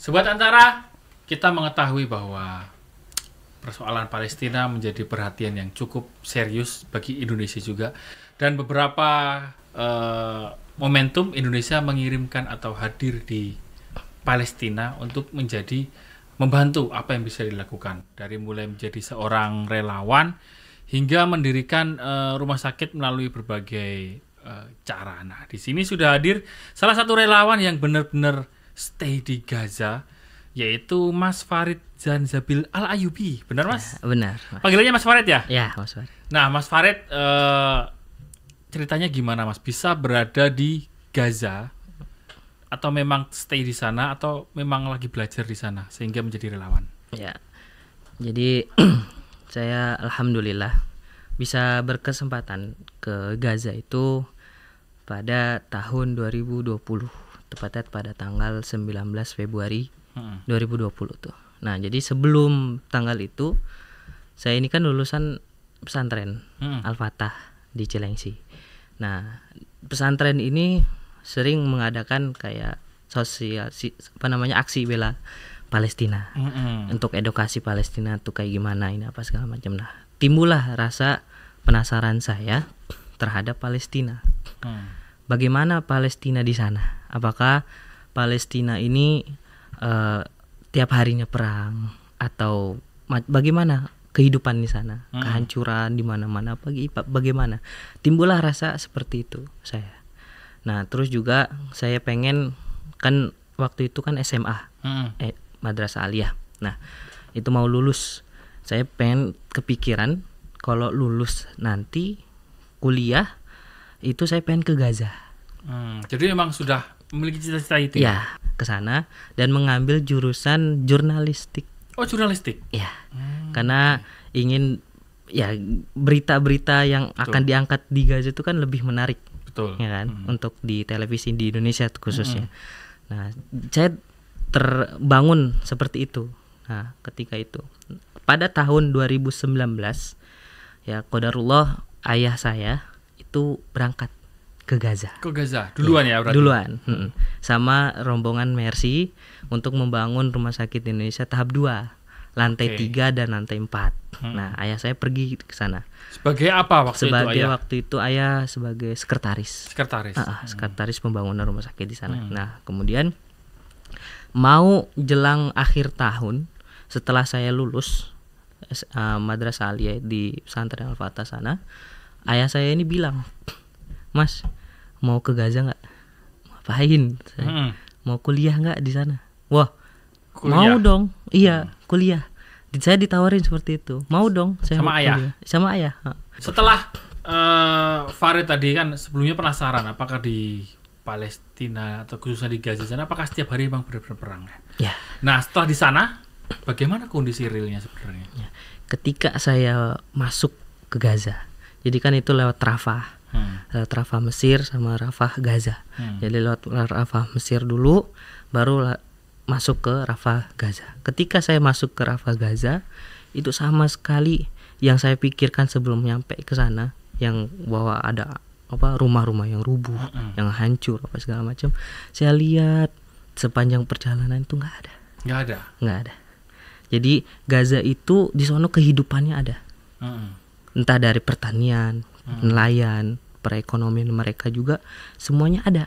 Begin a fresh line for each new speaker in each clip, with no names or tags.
Sobat Antara, kita mengetahui bahwa persoalan Palestina menjadi perhatian yang cukup serius bagi Indonesia juga dan beberapa uh, momentum Indonesia mengirimkan atau hadir di Palestina untuk menjadi membantu apa yang bisa dilakukan dari mulai menjadi seorang relawan hingga mendirikan uh, rumah sakit melalui berbagai uh, cara. Nah, di sini sudah hadir salah satu relawan yang benar-benar stay di Gaza yaitu Mas Farid Zanzabil Al Ayubi. Benar, Mas?
Ya, benar. Mas. Panggilannya
Mas Farid ya? Ya, Mas Farid. Nah, Mas Farid uh, ceritanya gimana, Mas? Bisa berada di
Gaza
atau memang stay di sana atau memang lagi belajar di sana sehingga
menjadi relawan? Ya. Jadi saya alhamdulillah bisa berkesempatan ke Gaza itu pada tahun 2020 tepatnya pada tanggal 19 Februari hmm. 2020 tuh. Nah, jadi sebelum tanggal itu saya ini kan lulusan pesantren hmm. Al-Fatah di Cilengsi. Nah, pesantren ini sering mengadakan kayak sosial si, apa namanya aksi bela Palestina mm -hmm. untuk edukasi Palestina tuh kayak gimana ini apa segala macam nah timbullah rasa penasaran saya terhadap Palestina mm. bagaimana Palestina di sana apakah Palestina ini uh, tiap harinya perang atau bagaimana kehidupan di sana mm. kehancuran di mana-mana bagaimana timbullah rasa seperti itu saya Nah, terus juga saya pengen kan waktu itu kan SMA, hmm. eh, Madrasah Aliyah. Nah, itu mau lulus. Saya pengen kepikiran kalau lulus nanti kuliah itu saya pengen ke Gaza. Hmm,
jadi memang sudah memiliki cita-cita itu. Ya, iya,
ke sana dan mengambil jurusan jurnalistik. Oh, jurnalistik. Ya. Hmm. Karena ingin ya berita-berita yang Betul. akan diangkat di Gaza itu kan lebih menarik Betul. Ya kan? Hmm. Untuk di televisi di Indonesia khususnya. Hmm. Nah, saya terbangun seperti itu. Nah, ketika itu pada tahun 2019 ya kodarullah ayah saya itu berangkat ke Gaza. Ke Gaza duluan ya, ya berarti. Duluan. Hmm. Sama rombongan Mercy untuk membangun rumah sakit di Indonesia tahap 2 lantai okay. 3 dan lantai empat. Hmm. Nah, ayah saya pergi ke sana. Sebagai apa waktu sebagai itu? Sebagai waktu itu ayah sebagai sekretaris. Sekretaris. Uh, hmm. sekretaris pembangunan rumah sakit di sana. Hmm. Nah, kemudian mau jelang akhir tahun setelah saya lulus uh, madrasah aliyah di pesantren Al Fatah sana, ayah saya ini bilang, "Mas, mau ke Gaza nggak? Ngapain? Saya, hmm. Mau kuliah nggak di sana?" Wah, kuliah. mau dong. Iya. Hmm kuliah saya ditawarin seperti itu mau dong saya sama ayah kuliah. sama ayah
setelah uh, Farid tadi kan sebelumnya penasaran apakah di Palestina atau khususnya di Gaza sana apakah setiap hari Bang benar-benar perang ya nah setelah di sana bagaimana kondisi realnya sebenarnya ya.
ketika saya masuk ke Gaza jadi kan itu lewat Rafah hmm. lewat Rafah Mesir sama Rafah Gaza hmm. jadi lewat Rafah Mesir dulu baru masuk ke Rafa Gaza. Ketika saya masuk ke Rafa Gaza, itu sama sekali yang saya pikirkan sebelum nyampe ke sana, yang bahwa ada apa rumah-rumah yang rubuh, mm -hmm. yang hancur apa segala macam. Saya lihat sepanjang perjalanan itu nggak ada. Nggak ada. Nggak ada. Jadi Gaza itu di sono kehidupannya ada. Mm -hmm. Entah dari pertanian, mm -hmm. nelayan, perekonomian mereka juga semuanya ada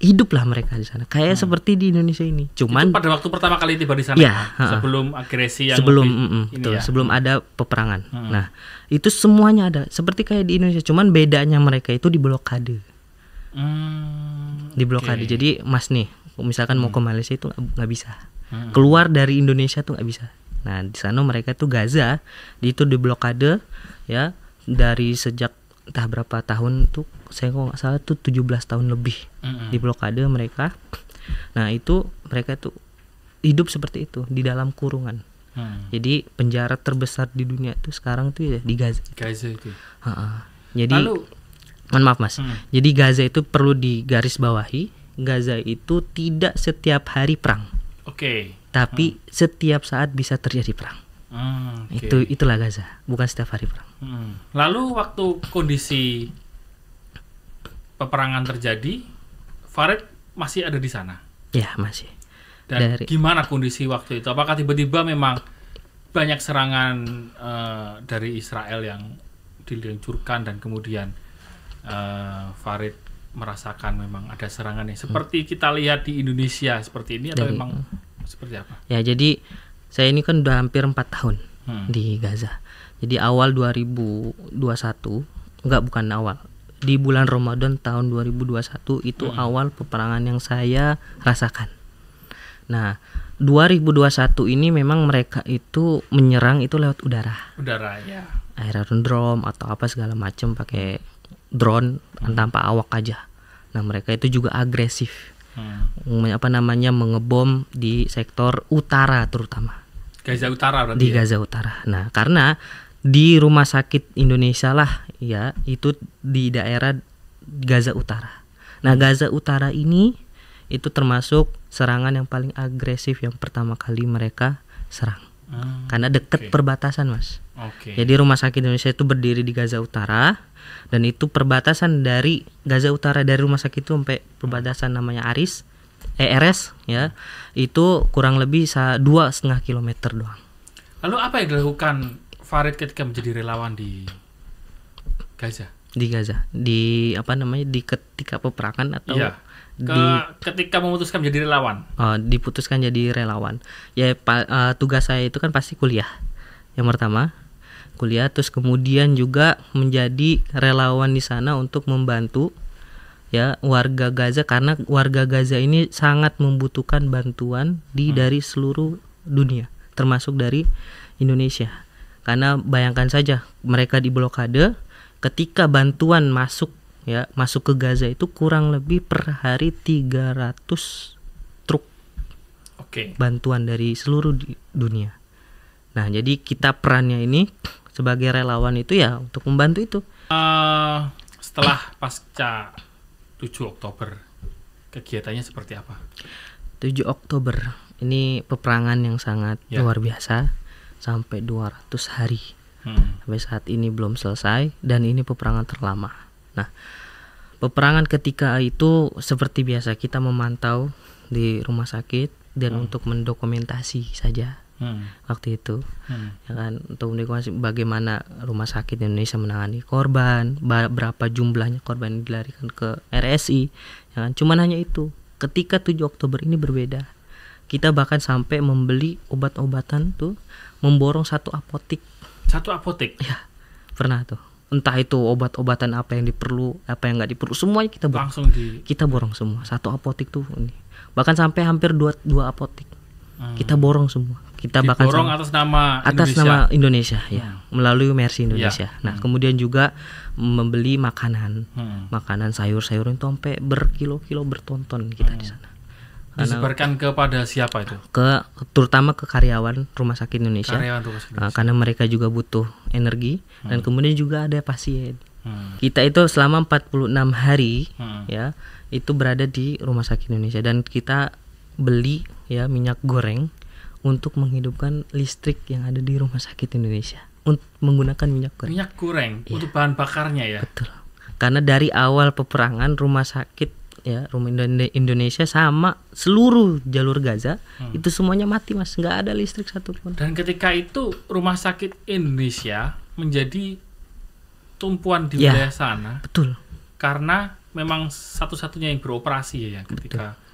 hiduplah mereka di sana. Kayak hmm. seperti di Indonesia ini. Cuman itu pada waktu
pertama kali tiba di sana ya, ya? sebelum agresi yang sebelum lebih, mm, ini betul, ya. sebelum
hmm. ada peperangan. Hmm. Nah, itu semuanya ada seperti kayak di Indonesia, cuman bedanya mereka itu di blokade. Hmm, di blokade. Okay. Jadi Mas nih, misalkan hmm. mau ke Malaysia itu nggak bisa. Hmm. Keluar dari Indonesia tuh nggak bisa. Nah, di sana mereka tuh Gaza itu di blokade ya dari sejak entah berapa tahun tuh saya kok nggak salah tuh 17 tahun lebih mm-hmm. di blokade mereka nah itu mereka tuh hidup seperti itu di dalam kurungan hmm. jadi penjara terbesar di dunia itu sekarang tuh ya di Gaza Gaza itu Ha-ha. Ya? jadi Lalu, mohon maaf mas hmm. jadi Gaza itu perlu digarisbawahi Gaza itu tidak setiap hari perang oke okay. tapi hmm. setiap saat bisa terjadi perang Hmm, okay. itu itulah Gaza bukan setiap hari perang. Hmm.
Lalu waktu kondisi peperangan terjadi, Farid masih ada di sana. Ya masih. Dan Dari... gimana kondisi waktu itu? Apakah tiba-tiba memang banyak serangan uh, dari Israel yang diluncurkan dan kemudian uh, Farid merasakan memang ada serangan serangannya seperti hmm. kita lihat di Indonesia seperti ini atau dari, memang seperti apa?
Ya jadi saya ini kan udah hampir empat tahun hmm. di Gaza. Jadi awal 2021 enggak bukan awal di bulan Ramadan tahun 2021 itu hmm. awal peperangan yang saya rasakan. Nah, 2021 ini memang mereka itu menyerang itu lewat udara.
Udara ya. Iya.
Aerodrome atau apa segala macam pakai drone hmm. tanpa awak aja. Nah, mereka itu juga agresif. Hmm. Apa namanya mengebom di sektor utara terutama.
Gaza Utara berarti. Di ya? Gaza Utara.
Nah, karena di rumah sakit Indonesia lah ya itu di daerah Gaza Utara. Nah Gaza Utara ini itu termasuk serangan yang paling agresif yang pertama kali mereka serang hmm, karena dekat okay. perbatasan mas. Okay. Jadi rumah sakit Indonesia itu berdiri di Gaza Utara dan itu perbatasan dari Gaza Utara dari rumah sakit itu sampai perbatasan namanya Aris eh, ERS ya itu kurang lebih dua setengah kilometer doang.
Lalu apa yang dilakukan Farid ketika menjadi relawan di Gaza?
Di Gaza, di apa namanya di ketika peperangan atau ya, ke, di iya.
ketika memutuskan menjadi relawan?
Uh, diputuskan jadi relawan. Ya pa, uh, tugas saya itu kan pasti kuliah. Yang pertama kuliah, terus kemudian juga menjadi relawan di sana untuk membantu ya warga Gaza karena warga Gaza ini sangat membutuhkan bantuan di hmm. dari seluruh dunia termasuk dari Indonesia karena bayangkan saja mereka di blokade ketika bantuan masuk ya, masuk ke Gaza itu kurang lebih per hari 300 truk. Okay. Bantuan dari seluruh dunia. Nah, jadi kita perannya ini sebagai relawan itu ya untuk membantu itu.
Uh, setelah pasca 7 Oktober kegiatannya seperti apa?
7 Oktober ini peperangan yang sangat yeah. luar biasa sampai 200 hari. Hmm. Sampai saat ini belum selesai dan ini peperangan terlama. Nah, peperangan ketika itu seperti biasa kita memantau di rumah sakit dan hmm. untuk mendokumentasi saja hmm. waktu itu hmm. ya kan untuk mendokumentasi bagaimana rumah sakit Indonesia menangani korban berapa jumlahnya korban yang dilarikan ke RSI ya kan cuman hanya itu ketika 7 Oktober ini berbeda kita bahkan sampai membeli obat-obatan tuh memborong satu apotik
satu apotik
ya pernah tuh entah itu obat-obatan apa yang diperlu apa yang nggak diperlu semuanya kita borong. langsung di kita borong semua satu apotik tuh ini bahkan sampai hampir dua dua apotik hmm. kita borong semua kita bahkan borong atas nama atas Indonesia. nama Indonesia ya hmm. melalui Mercy ya. Indonesia ya. nah hmm. kemudian juga membeli makanan hmm. makanan sayur-sayuran itu sampai berkilo-kilo bertonton kita hmm. di sana disebarkan
kepada siapa itu?
Ke terutama ke karyawan Rumah Sakit Indonesia. Karyawan Rumah Sakit eh, Indonesia. karena mereka juga butuh energi hmm. dan kemudian juga ada pasien. Hmm. Kita itu selama 46 hari hmm. ya, itu berada di Rumah Sakit Indonesia dan kita beli ya minyak goreng untuk menghidupkan listrik yang ada di Rumah Sakit Indonesia untuk menggunakan minyak goreng. Minyak
goreng ya. untuk bahan bakarnya ya. Betul.
Karena dari awal peperangan rumah sakit ya rumah Indonesia sama seluruh jalur Gaza hmm. itu semuanya mati mas nggak ada listrik satupun dan
ketika itu rumah sakit Indonesia menjadi tumpuan di ya, wilayah sana betul karena memang satu-satunya yang beroperasi ya ketika betul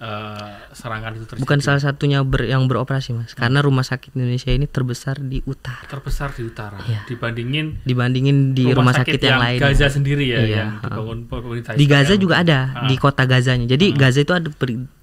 uh, serangan itu terjadi. Bukan salah
satunya ber, yang beroperasi mas, karena rumah sakit Indonesia ini terbesar di utara.
Terbesar di utara. Ya. Dibandingin.
Dibandingin di rumah, rumah sakit, sakit yang, yang lain. Gaza sendiri ya, iya. yang dibangun Di Gaza yang, juga ada uh, di kota Gazanya. Jadi hmm. Gaza itu ada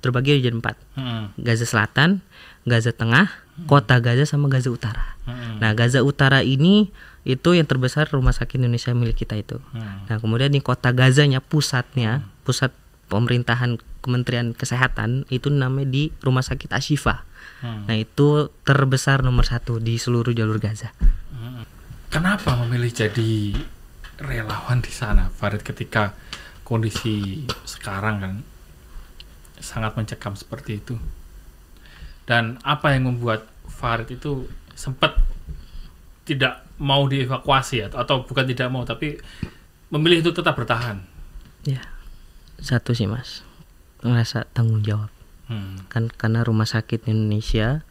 terbagi jadi empat. Hmm. Gaza Selatan, Gaza Tengah, hmm. kota Gaza sama Gaza Utara. Hmm. Nah Gaza Utara ini itu yang terbesar rumah sakit Indonesia milik kita itu. Hmm. Nah kemudian di kota Gazanya pusatnya, hmm. pusat pemerintahan Kementerian Kesehatan itu namanya di Rumah Sakit Ashifa. Hmm. Nah itu terbesar nomor satu di seluruh jalur Gaza.
Hmm. Kenapa memilih jadi relawan di sana, Farid? Ketika kondisi sekarang kan sangat mencekam seperti itu. Dan apa yang membuat Farid itu sempat tidak mau dievakuasi atau, bukan tidak mau tapi memilih itu tetap bertahan? Ya.
Yeah satu sih mas ngerasa tanggung jawab hmm. kan karena rumah sakit Indonesia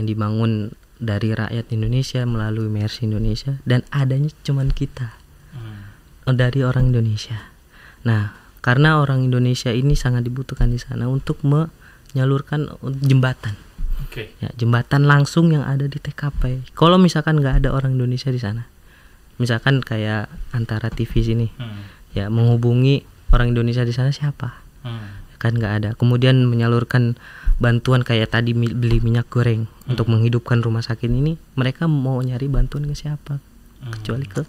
yang dibangun dari rakyat Indonesia melalui Mercy Indonesia dan adanya cuman kita hmm. Oh, dari orang Indonesia. Nah, karena orang Indonesia ini sangat dibutuhkan di sana untuk menyalurkan jembatan. Okay. Ya, jembatan langsung yang ada di TKP. Kalau misalkan nggak ada orang Indonesia di sana, misalkan kayak antara TV sini, hmm. ya menghubungi orang Indonesia di sana siapa hmm. kan nggak ada kemudian menyalurkan bantuan kayak tadi beli minyak goreng hmm. untuk menghidupkan rumah sakit ini mereka mau nyari bantuan ke siapa hmm. kecuali ke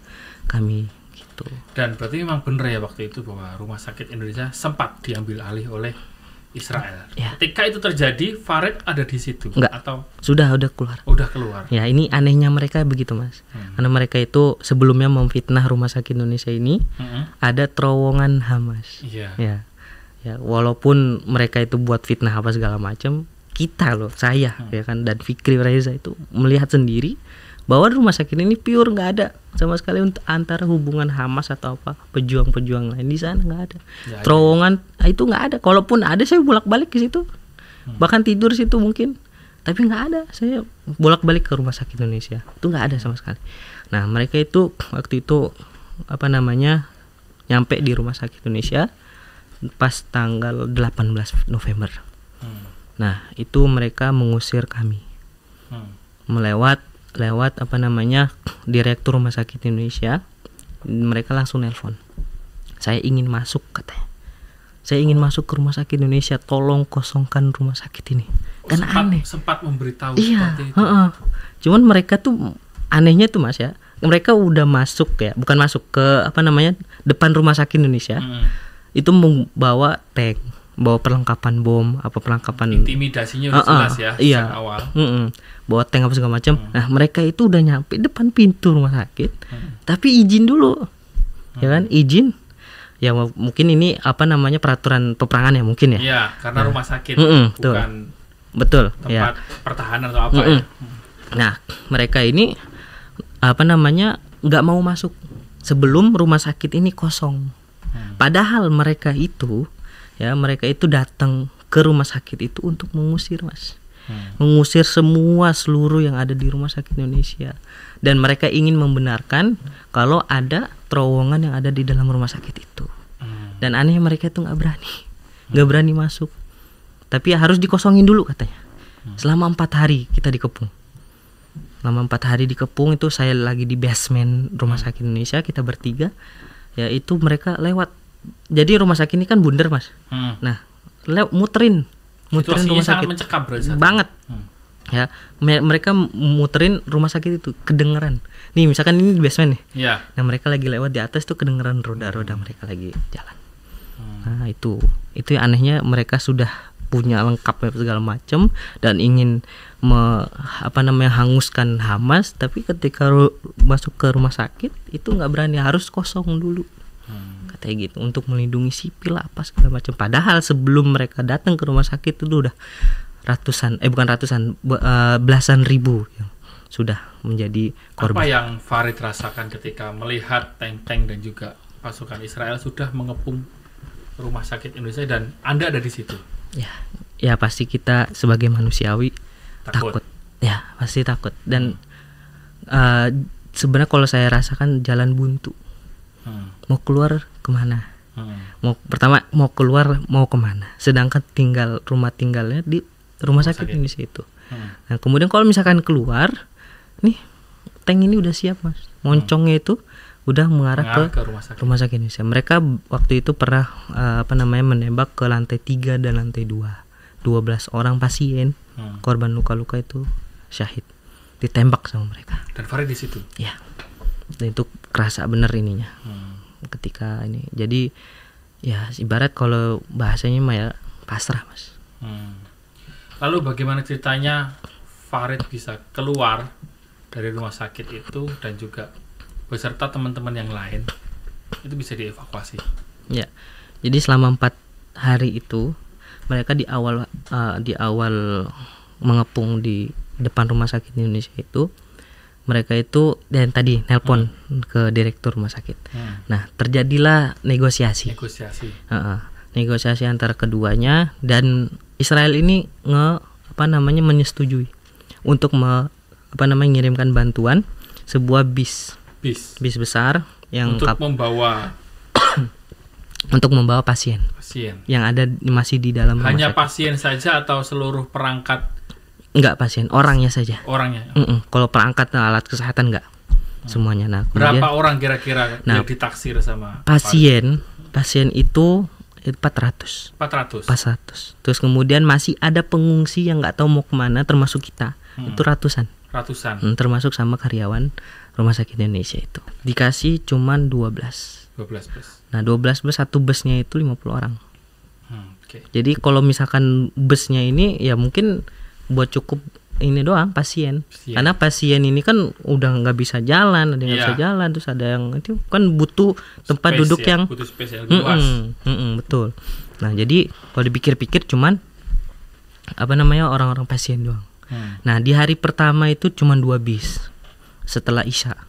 kami gitu
dan berarti memang benar ya waktu itu bahwa rumah sakit Indonesia sempat diambil alih oleh Israel. Ya. Ketika itu terjadi, Farid ada di situ Enggak. atau sudah udah keluar. Udah keluar.
Ya, ini anehnya mereka begitu, Mas. Hmm. Karena mereka itu sebelumnya memfitnah Rumah Sakit Indonesia ini hmm. ada terowongan Hamas. Iya. Ya. Ya, walaupun mereka itu buat fitnah apa segala macam, kita loh, saya hmm. ya kan dan Fikri Raisa itu melihat sendiri bahwa rumah sakit ini pure nggak ada sama sekali untuk antara hubungan Hamas atau apa pejuang-pejuang lain di sana nggak ada ya, terowongan ya. itu nggak ada kalaupun ada saya bolak-balik ke situ hmm. bahkan tidur situ mungkin tapi nggak ada saya bolak-balik ke rumah sakit Indonesia itu nggak ada sama sekali nah mereka itu waktu itu apa namanya nyampe di rumah sakit Indonesia pas tanggal 18 November hmm. nah itu mereka mengusir kami hmm. melewat lewat apa namanya direktur rumah sakit Indonesia mereka langsung nelpon saya ingin masuk katanya saya ingin oh. masuk ke rumah sakit Indonesia tolong kosongkan rumah sakit ini
oh, Karena kan sempat, aneh sempat memberitahu iya
itu. Uh -uh. cuman mereka tuh anehnya tuh mas ya mereka udah masuk ya bukan masuk ke apa namanya depan rumah sakit Indonesia hmm. itu membawa tank bawa perlengkapan bom apa perlengkapan intimidasinya udah uh, uh, jelas ya iya. awal mm -mm. bawa tank apa segala macam hmm. nah mereka itu udah nyampe depan pintu rumah sakit hmm. tapi izin dulu hmm. ya kan mm. izin ya mungkin ini apa namanya peraturan peperangan ya mungkin ya iya karena nah. rumah sakit mm -mm, bukan betul ya. tempat ya. pertahanan atau apa ya. mm -mm. Ya? nah mereka ini apa namanya nggak mau masuk sebelum rumah sakit ini kosong hmm. padahal mereka itu ya mereka itu datang ke rumah sakit itu untuk mengusir mas hmm. mengusir semua seluruh yang ada di rumah sakit Indonesia dan mereka ingin membenarkan kalau ada terowongan yang ada di dalam rumah sakit itu hmm. dan aneh mereka itu nggak berani nggak hmm. berani masuk tapi ya harus dikosongin dulu katanya hmm. selama empat hari kita dikepung selama empat hari dikepung itu saya lagi di basement rumah hmm. sakit Indonesia kita bertiga yaitu mereka lewat jadi rumah sakit ini kan bundar mas hmm. nah lew, muterin muterin rumah sakit
mencekam berarti banget hmm.
ya me mereka muterin rumah sakit itu kedengeran nih misalkan ini di basement nih ya. nah mereka lagi lewat di atas tuh kedengeran roda-roda mereka lagi jalan hmm. nah itu itu yang anehnya mereka sudah punya lengkap segala macam dan ingin me, apa namanya hanguskan Hamas tapi ketika masuk ke rumah sakit itu nggak berani harus kosong dulu katanya gitu untuk melindungi sipil apa segala macam padahal sebelum mereka datang ke rumah sakit itu udah ratusan eh bukan ratusan eh, belasan ribu yang sudah menjadi korban. Apa
yang Farid rasakan ketika melihat tank-tank dan juga pasukan Israel sudah mengepung rumah sakit Indonesia dan Anda ada di situ? Ya,
ya pasti kita sebagai manusiawi takut. takut. Ya, pasti takut dan uh, sebenarnya kalau saya rasakan jalan buntu hmm. mau keluar kemana hmm. mau pertama mau keluar mau kemana sedangkan tinggal rumah tinggalnya di rumah, rumah sakit, sakit di situ hmm. nah kemudian kalau misalkan keluar nih tank ini udah siap mas moncongnya hmm. itu udah mengarah, mengarah ke, ke rumah sakit. rumah sakit Indonesia mereka waktu itu pernah uh, apa namanya menembak ke lantai 3 dan lantai 2 12 orang pasien hmm. korban luka-luka itu syahid ditembak sama mereka
dan Farid di situ ya
Nah, itu kerasa bener ininya hmm. ketika ini jadi ya ibarat kalau bahasanya mah ya pasrah mas
hmm. lalu bagaimana ceritanya Farid bisa keluar dari rumah sakit itu dan juga beserta teman-teman yang lain itu bisa dievakuasi
ya jadi selama empat hari itu mereka di awal uh, di awal mengepung di depan rumah sakit Indonesia itu mereka itu dan tadi nelpon hmm. ke direktur rumah sakit. Hmm. Nah terjadilah negosiasi. Negosiasi. Uh -uh. Negosiasi antara keduanya dan Israel ini nge apa namanya menyetujui untuk me, apa namanya mengirimkan bantuan sebuah bis. Bis. Bis besar yang untuk kap
membawa
untuk membawa pasien. Pasien. Yang ada masih di dalam rumah sakit.
pasien saja atau seluruh perangkat
Enggak pasien, orangnya saja. Orangnya. Mm -mm. Kalau perangkat dan nah, alat kesehatan enggak. Hmm. Semuanya nah. Kemudian, Berapa orang kira-kira nah, yang ditaksir sama pasien? Pasien itu 400. 400. 400. Terus kemudian masih ada pengungsi yang enggak tahu mau kemana termasuk kita. Hmm. Itu ratusan. Ratusan. Hmm, termasuk sama karyawan Rumah Sakit Indonesia itu. Dikasih cuman 12. 12 bus. Nah, 12 bus satu busnya itu 50 orang. Hmm, okay. Jadi kalau misalkan busnya ini ya mungkin buat cukup ini doang pasien. pasien. Karena pasien ini kan udah nggak bisa jalan, ada yang nggak yeah. bisa iya. jalan, terus ada yang itu kan butuh tempat space duduk ya, yang butuh space yang luas. Mm -mm, mm -mm, betul. Nah, jadi kalau dipikir-pikir cuman apa namanya orang-orang pasien doang. Hmm. Nah, di hari pertama itu cuman dua bis setelah Isya.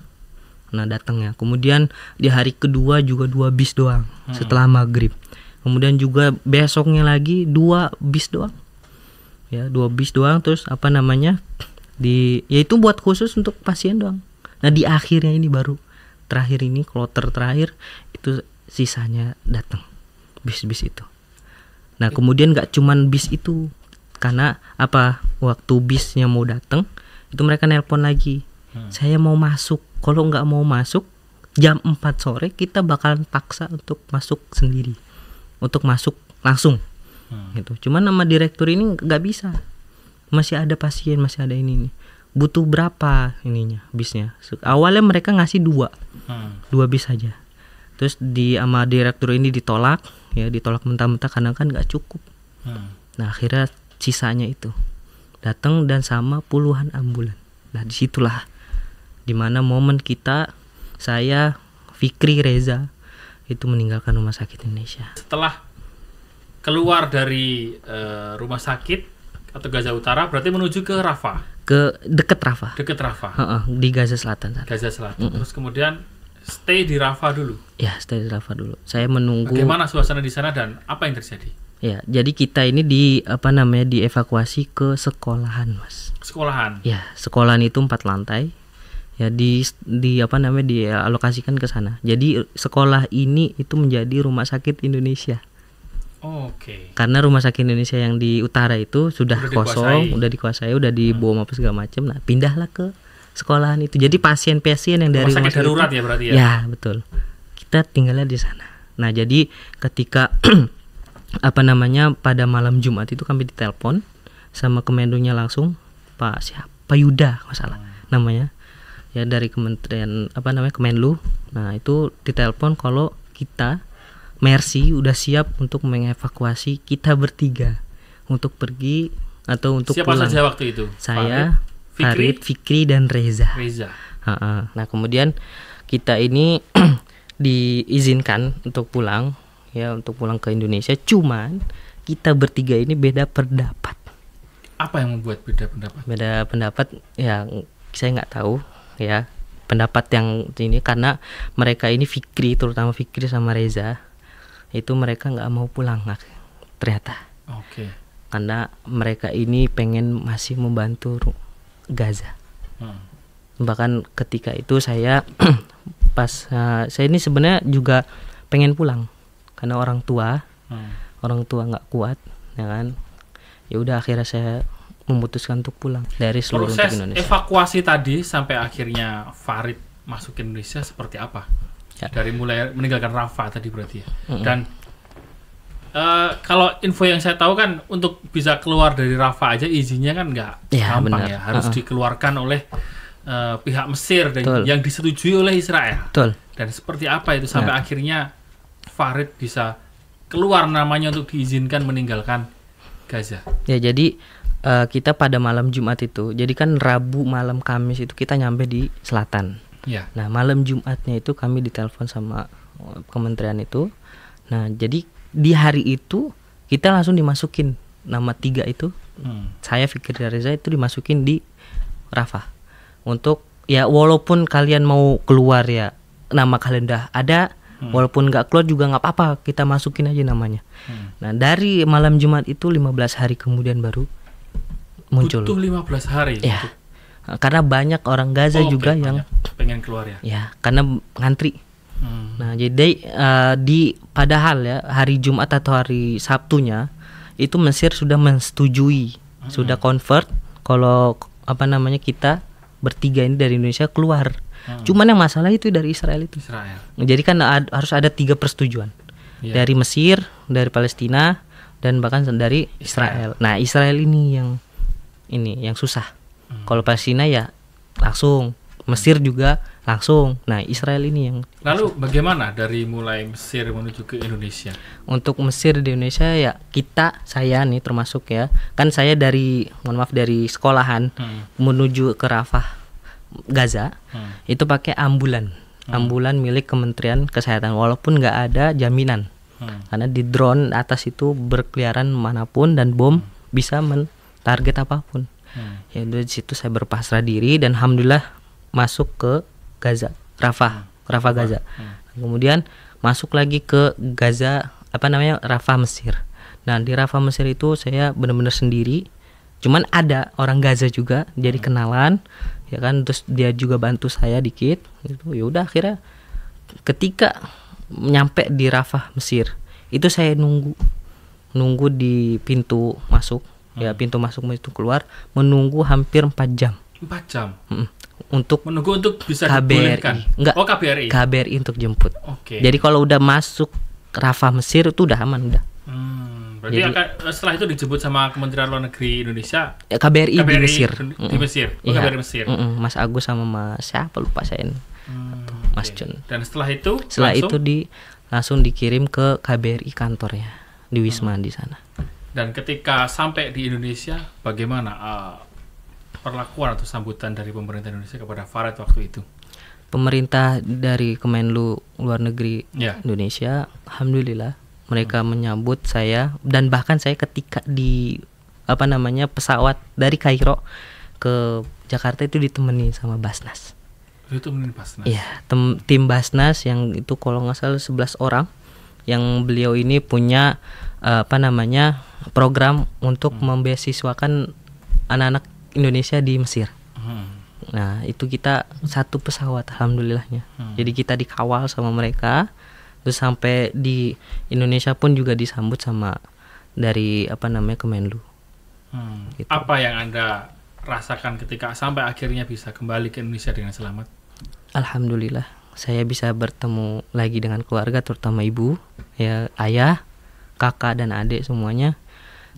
Nah, datangnya. Kemudian di hari kedua juga dua bis doang hmm. setelah Maghrib. Kemudian juga besoknya lagi dua bis doang ya dua bis doang terus apa namanya di yaitu buat khusus untuk pasien doang nah di akhirnya ini baru terakhir ini kloter terakhir itu sisanya datang bis-bis itu nah kemudian nggak cuman bis itu karena apa waktu bisnya mau datang itu mereka nelpon lagi hmm. saya mau masuk kalau nggak mau masuk jam 4 sore kita bakalan paksa untuk masuk sendiri untuk masuk langsung hmm. gitu cuman nama direktur ini nggak bisa masih ada pasien masih ada ini ini butuh berapa ininya bisnya awalnya mereka ngasih dua hmm. dua bis aja terus di sama direktur ini ditolak ya ditolak mentah-mentah karena kan nggak cukup hmm. nah akhirnya sisanya itu datang dan sama puluhan ambulan nah disitulah dimana momen kita saya Fikri Reza itu meninggalkan rumah sakit Indonesia
setelah keluar dari uh, rumah sakit atau Gaza Utara berarti menuju ke Rafah.
Ke deket Rafah. Deket Rafah. Uh -uh, di Gaza Selatan. Sana. Gaza
Selatan. Mm -mm. Terus kemudian stay di Rafah dulu.
Ya, stay di Rafah dulu. Saya menunggu Bagaimana
suasana di sana dan apa yang terjadi?
Ya, jadi kita ini di apa namanya dievakuasi ke sekolahan, Mas. Sekolahan. Ya, sekolahan itu empat lantai. Ya di di apa namanya dialokasikan ke sana. Jadi sekolah ini itu menjadi rumah sakit Indonesia. Oke. okay. Karena rumah sakit Indonesia yang di utara itu sudah, sudah kosong, dikuasai. udah dikuasai, udah hmm. dibawa apa segala macam. Nah, pindahlah ke sekolahan itu. Jadi pasien-pasien yang dari rumah sakit, rumah darurat itu, ya berarti ya. Ya, betul. Kita tinggalnya di sana. Nah, jadi ketika apa namanya pada malam Jumat itu kami ditelepon sama kemendunya langsung Pak siapa Yuda masalah hmm. namanya ya dari kementerian apa namanya Kemenlu nah itu ditelepon kalau kita Mercy udah siap untuk mengevakuasi kita bertiga untuk pergi atau untuk Siapa pulang. Siapa saja waktu itu? Saya, Farid, Fikri, Fikri dan Reza. Reza. Ha -ha. Nah kemudian kita ini diizinkan untuk pulang ya untuk pulang ke Indonesia. Cuman kita bertiga ini beda pendapat. Apa yang membuat beda pendapat? Beda pendapat yang saya nggak tahu ya pendapat yang ini karena mereka ini Fikri terutama Fikri sama Reza itu mereka nggak mau pulang ternyata okay. karena mereka ini pengen masih membantu Gaza hmm. bahkan ketika itu saya pas uh, saya ini sebenarnya juga pengen pulang karena orang tua hmm. orang tua nggak kuat ya kan ya udah akhirnya saya memutuskan untuk pulang dari seluruh Proses Indonesia.
evakuasi tadi sampai akhirnya Farid masuk ke Indonesia seperti apa? ya. dari mulai meninggalkan Rafa tadi berarti ya. Mm -hmm. Dan uh, kalau info yang saya tahu kan untuk bisa keluar dari Rafa aja izinnya kan nggak ya, gampang benar. ya, harus uh huh dikeluarkan oleh uh, pihak Mesir dan Betul. yang disetujui oleh Israel. Betul. Dan seperti apa itu sampai ya. akhirnya Farid bisa keluar namanya untuk diizinkan meninggalkan Gaza.
Ya jadi uh, kita pada malam Jumat itu, jadi kan Rabu malam Kamis itu kita nyampe di selatan. Ya. Nah malam Jumatnya itu kami ditelepon sama eh, kementerian itu. Nah jadi di hari itu kita langsung dimasukin nama tiga itu. Hmm. Saya Fikri Reza itu dimasukin di Rafa untuk ya walaupun kalian mau keluar ya nama kalian dah ada hmm. walaupun nggak keluar juga nggak apa-apa kita masukin aja namanya hmm. nah dari malam jumat itu 15 hari kemudian baru muncul butuh
15 hari ya
karena banyak orang Gaza oh, okay, juga banyak. yang
pengen keluar ya. Ya,
karena ngantri. Hmm. Nah, jadi uh, di padahal ya hari Jumat atau hari Sabtunya itu Mesir sudah menyetujui, hmm. sudah convert kalau apa namanya kita bertiga ini dari Indonesia keluar. Hmm. Cuman yang masalah itu dari Israel itu. Israel. Jadi kan ad, harus ada tiga persetujuan. Yeah. Dari Mesir, dari Palestina, dan bahkan dari Israel. Israel. Nah, Israel ini yang ini yang susah. Hmm. Kalau Palestina ya langsung, Mesir juga langsung. Nah, Israel ini yang
Lalu bagaimana dari mulai Mesir menuju ke Indonesia?
Untuk Mesir di Indonesia ya kita saya nih termasuk ya. Kan saya dari mohon maaf dari sekolahan hmm. menuju ke Rafah Gaza hmm. itu pakai ambulan. Hmm. Ambulan milik Kementerian Kesehatan walaupun nggak ada jaminan. Hmm. Karena di drone atas itu berkeliaran manapun dan bom hmm. bisa men target apapun hmm. ya udah situ saya berpasrah diri dan alhamdulillah masuk ke Gaza hmm. Rafah Rafah Gaza hmm. kemudian masuk lagi ke Gaza apa namanya Rafah Mesir nah di Rafah Mesir itu saya benar-benar sendiri cuman ada orang Gaza juga jadi hmm. kenalan ya kan terus dia juga bantu saya dikit itu yaudah akhirnya ketika nyampe di Rafah Mesir itu saya nunggu nunggu di pintu masuk Ya, hmm. ya pintu masukmu itu keluar menunggu hampir 4 jam 4 jam hmm. untuk menunggu untuk bisa KBRI enggak oh KBRI KBRI untuk jemput okay. jadi kalau udah masuk Rafa Mesir itu udah aman udah hmm.
Berarti Jadi, akan, setelah itu dijemput sama Kementerian Luar Negeri Indonesia. Ya, KBRI, KBRI hmm. di Mesir. Di oh, iya. Mesir. Mm -mm. Oh, KBRI Mesir. Mm
-mm. Mas Agus sama Mas siapa lupa saya. Hmm, Mas okay. Jun.
Dan setelah itu setelah langsung? itu
di langsung dikirim ke KBRI kantornya di Wisma hmm. di sana.
Dan ketika sampai di Indonesia, bagaimana uh, perlakuan atau sambutan dari pemerintah Indonesia kepada Farid waktu itu?
Pemerintah dari Kemenlu Luar Negeri yeah. Indonesia, alhamdulillah mereka hmm. menyambut saya dan bahkan saya ketika di apa namanya pesawat dari Kairo ke Jakarta itu ditemani sama Basnas. Itu Basnas. Iya, tim Basnas yang itu kalau nggak salah 11 orang yang beliau ini punya uh, apa namanya program untuk hmm. membesiswakan anak-anak Indonesia di Mesir. Hmm. Nah, itu kita satu pesawat alhamdulillahnya. Hmm. Jadi kita dikawal sama mereka terus sampai di Indonesia pun juga disambut sama dari apa namanya Kemenlu. Hmm. Gitu.
Apa yang Anda rasakan ketika sampai akhirnya bisa kembali ke Indonesia dengan selamat?
Alhamdulillah, saya bisa bertemu lagi dengan keluarga terutama ibu, ya ayah, kakak dan adik semuanya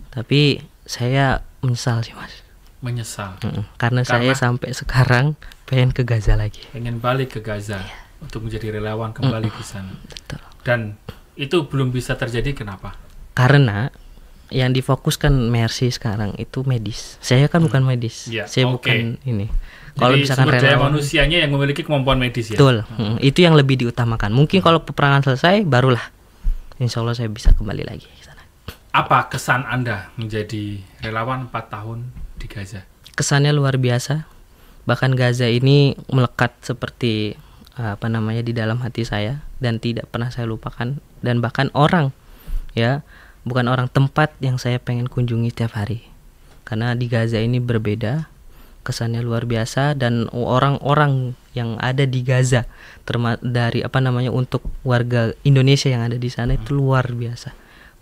tapi saya menyesal sih mas
menyesal mm -mm. Karena, karena saya
sampai sekarang pengen ke Gaza lagi
pengen balik ke Gaza yeah. untuk menjadi relawan kembali mm -mm. di sana Betul. dan itu belum bisa terjadi kenapa
karena yang difokuskan Mercy sekarang itu medis. Saya kan hmm. bukan medis. yeah. saya okay. bukan ini. Kalau misalkan sumber daya relawan,
manusianya yang memiliki kemampuan medis ya. Betul. Hmm.
hmm. Itu yang lebih diutamakan. Mungkin hmm. kalau peperangan selesai barulah Insya Allah saya bisa kembali lagi
apa kesan Anda menjadi relawan 4 tahun di Gaza?
Kesannya luar biasa. Bahkan Gaza ini melekat seperti eh, apa namanya di dalam hati saya dan tidak pernah saya lupakan dan bahkan orang ya bukan orang tempat yang saya pengen kunjungi tiap hari karena di Gaza ini berbeda kesannya luar biasa dan orang-orang yang ada di Gaza dari apa namanya untuk warga Indonesia yang ada di sana itu hmm. luar biasa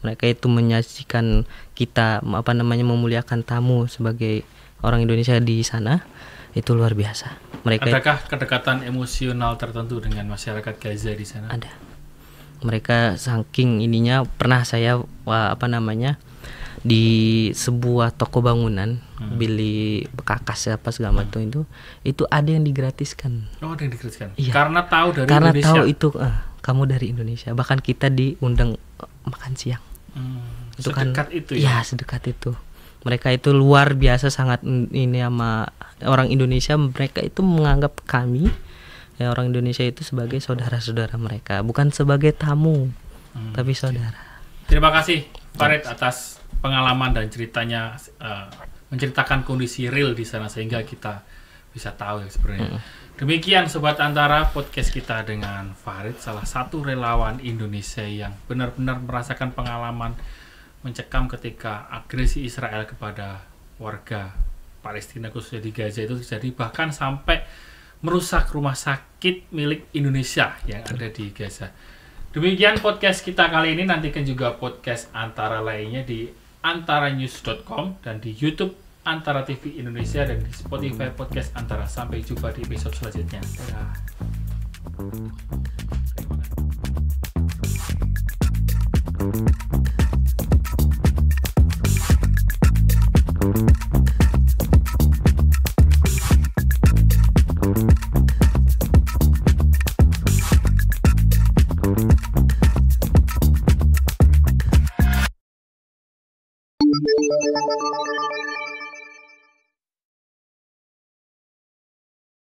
mereka itu menyajikan kita apa namanya memuliakan tamu sebagai orang Indonesia di sana itu luar biasa. Mereka Adakah
kedekatan emosional tertentu dengan masyarakat Gaza di sana?
Ada. Mereka saking ininya pernah saya wah, apa namanya di sebuah toko bangunan hmm. beli bekakas apa segala macam itu itu ada yang digratiskan.
Oh, ada yang digratiskan. Iya. Karena tahu dari Karena Indonesia. Karena tahu itu uh,
kamu dari Indonesia. Bahkan kita diundang eh, makan siang hmm, itu kan sedekat kan, itu ya? ya sedekat itu mereka itu luar biasa sangat ini sama orang Indonesia mereka itu menganggap kami ya orang Indonesia itu sebagai saudara-saudara mereka bukan sebagai tamu hmm. tapi saudara
terima kasih Farid atas pengalaman dan ceritanya uh, menceritakan kondisi real di sana sehingga kita bisa tahu ya sebenarnya hmm Demikian Sobat Antara podcast kita dengan Farid, salah satu relawan Indonesia yang benar-benar merasakan pengalaman mencekam ketika agresi Israel kepada warga Palestina khususnya di Gaza itu terjadi bahkan sampai merusak rumah sakit milik Indonesia yang ada di Gaza. Demikian podcast kita kali ini nantikan juga podcast antara lainnya di antaranews.com dan di YouTube Antara TV Indonesia dan di Spotify hmm. Podcast Antara. Sampai jumpa di episode selanjutnya. Dadah. thank you